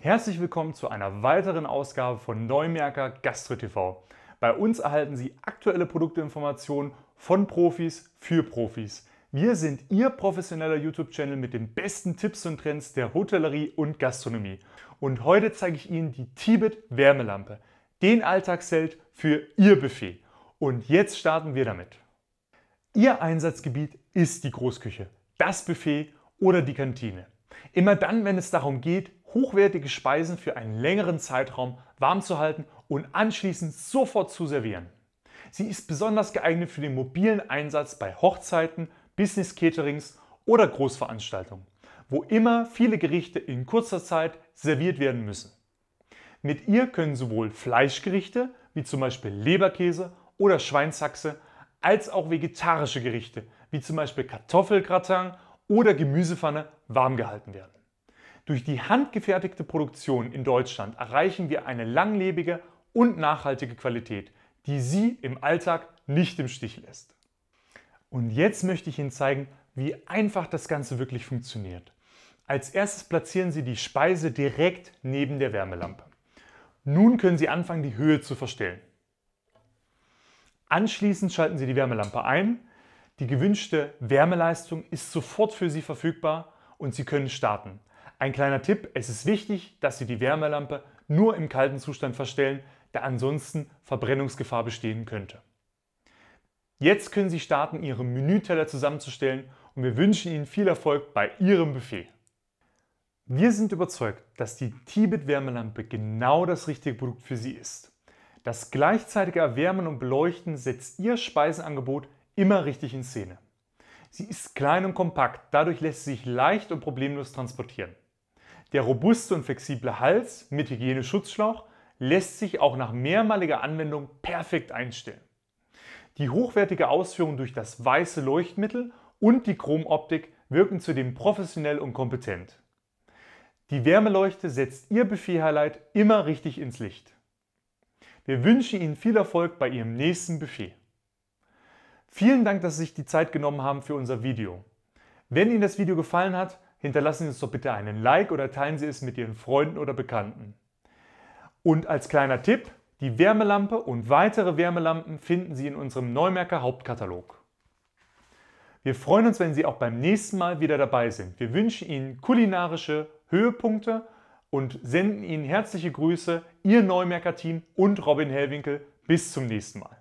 Herzlich willkommen zu einer weiteren Ausgabe von Neumärker Gastro TV. Bei uns erhalten Sie aktuelle Produktinformationen von Profis für Profis. Wir sind Ihr professioneller YouTube-Channel mit den besten Tipps und Trends der Hotellerie und Gastronomie. Und heute zeige ich Ihnen die Tibet Wärmelampe, den Alltagsheld für Ihr Buffet. Und jetzt starten wir damit. Ihr Einsatzgebiet ist die Großküche, das Buffet oder die Kantine. Immer dann, wenn es darum geht, hochwertige Speisen für einen längeren Zeitraum warm zu halten und anschließend sofort zu servieren. Sie ist besonders geeignet für den mobilen Einsatz bei Hochzeiten, Business Caterings oder Großveranstaltungen, wo immer viele Gerichte in kurzer Zeit serviert werden müssen. Mit ihr können sowohl Fleischgerichte wie zum Beispiel Leberkäse oder Schweinshaxe als auch vegetarische Gerichte wie zum Beispiel Kartoffelgratin oder Gemüsepfanne warm gehalten werden. Durch die handgefertigte Produktion in Deutschland erreichen wir eine langlebige und nachhaltige Qualität, die Sie im Alltag nicht im Stich lässt. Und jetzt möchte ich Ihnen zeigen, wie einfach das Ganze wirklich funktioniert. Als erstes platzieren Sie die Speise direkt neben der Wärmelampe. Nun können Sie anfangen, die Höhe zu verstellen. Anschließend schalten Sie die Wärmelampe ein. Die gewünschte Wärmeleistung ist sofort für Sie verfügbar und Sie können starten. Ein kleiner Tipp, es ist wichtig, dass Sie die Wärmelampe nur im kalten Zustand verstellen, da ansonsten Verbrennungsgefahr bestehen könnte. Jetzt können Sie starten, Ihre Menüteller zusammenzustellen und wir wünschen Ihnen viel Erfolg bei Ihrem Buffet. Wir sind überzeugt, dass die Tibet-Wärmelampe genau das richtige Produkt für Sie ist. Das gleichzeitige Erwärmen und Beleuchten setzt Ihr Speiseangebot immer richtig in Szene. Sie ist klein und kompakt, dadurch lässt sie sich leicht und problemlos transportieren. Der robuste und flexible Hals mit Hygieneschutzschlauch lässt sich auch nach mehrmaliger Anwendung perfekt einstellen. Die hochwertige Ausführung durch das weiße Leuchtmittel und die Chromoptik wirken zudem professionell und kompetent. Die Wärmeleuchte setzt Ihr Buffet-Highlight immer richtig ins Licht. Wir wünschen Ihnen viel Erfolg bei Ihrem nächsten Buffet. Vielen Dank, dass Sie sich die Zeit genommen haben für unser Video. Wenn Ihnen das Video gefallen hat, hinterlassen Sie uns doch bitte einen Like oder teilen Sie es mit Ihren Freunden oder Bekannten. Und als kleiner Tipp, die Wärmelampe und weitere Wärmelampen finden Sie in unserem Neumärker Hauptkatalog. Wir freuen uns, wenn Sie auch beim nächsten Mal wieder dabei sind. Wir wünschen Ihnen kulinarische Höhepunkte und senden Ihnen herzliche Grüße, Ihr Neumärker-Team und Robin Hellwinkel. Bis zum nächsten Mal.